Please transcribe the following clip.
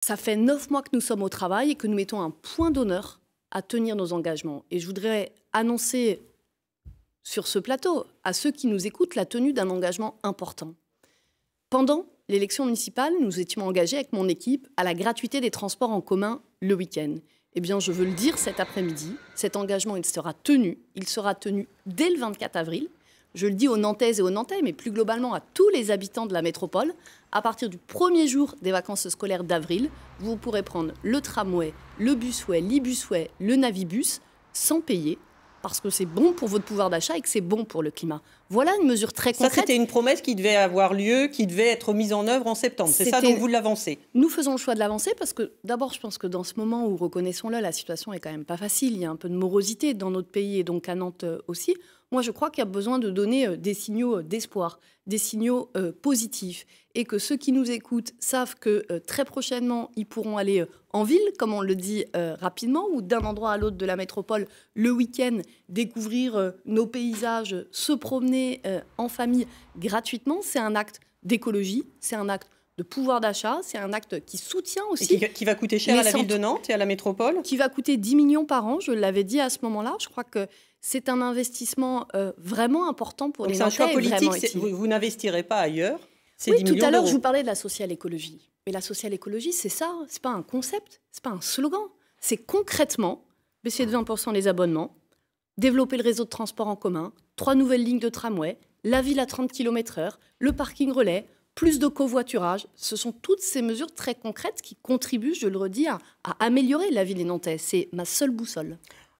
Ça fait neuf mois que nous sommes au travail et que nous mettons un point d'honneur à tenir nos engagements. Et je voudrais annoncer sur ce plateau à ceux qui nous écoutent la tenue d'un engagement important. Pendant l'élection municipale, nous étions engagés avec mon équipe à la gratuité des transports en commun le week-end. Eh bien, je veux le dire cet après-midi, cet engagement, il sera tenu. Il sera tenu dès le 24 avril, je le dis aux Nantaises et aux Nantais, mais plus globalement à tous les habitants de la métropole, à partir du premier jour des vacances scolaires d'avril, vous pourrez prendre le tramway, le busway, l'ibusway, le navibus sans payer. Parce que c'est bon pour votre pouvoir d'achat et que c'est bon pour le climat. Voilà une mesure très concrète. Ça, c'était une promesse qui devait avoir lieu, qui devait être mise en œuvre en septembre. C'est ça dont vous l'avancez Nous faisons le choix de l'avancer parce que, d'abord, je pense que dans ce moment où, reconnaissons-le, la situation est quand même pas facile, il y a un peu de morosité dans notre pays et donc à Nantes euh, aussi, moi, je crois qu'il y a besoin de donner euh, des signaux euh, d'espoir, des signaux euh, positifs, et que ceux qui nous écoutent savent que très prochainement, ils pourront aller en ville, comme on le dit rapidement, ou d'un endroit à l'autre de la métropole le week-end, découvrir nos paysages, se promener en famille gratuitement. C'est un acte d'écologie, c'est un acte de pouvoir d'achat. C'est un acte qui soutient aussi. Qui, qui, va coûter cher à la ville de Nantes et à la métropole Qui va coûter 10 millions par an, je l'avais dit à ce moment-là. Je crois que c'est un investissement euh, vraiment important pour les Nantais. C'est un choix politique, vous, n'investirez pas ailleurs. Oui, tout à l'heure, je vous parlais de la sociale écologie. Mais la sociale écologie, c'est ça. C'est pas un concept, c'est pas un slogan. C'est concrètement baisser de 20% les abonnements, développer le réseau de transport en commun, trois nouvelles lignes de tramway, la ville à 30 km/h, le parking relais, plus de covoiturage. Ce sont toutes ces mesures très concrètes qui contribuent, je le redis, à, améliorer la vie des Nantais. C'est ma seule boussole.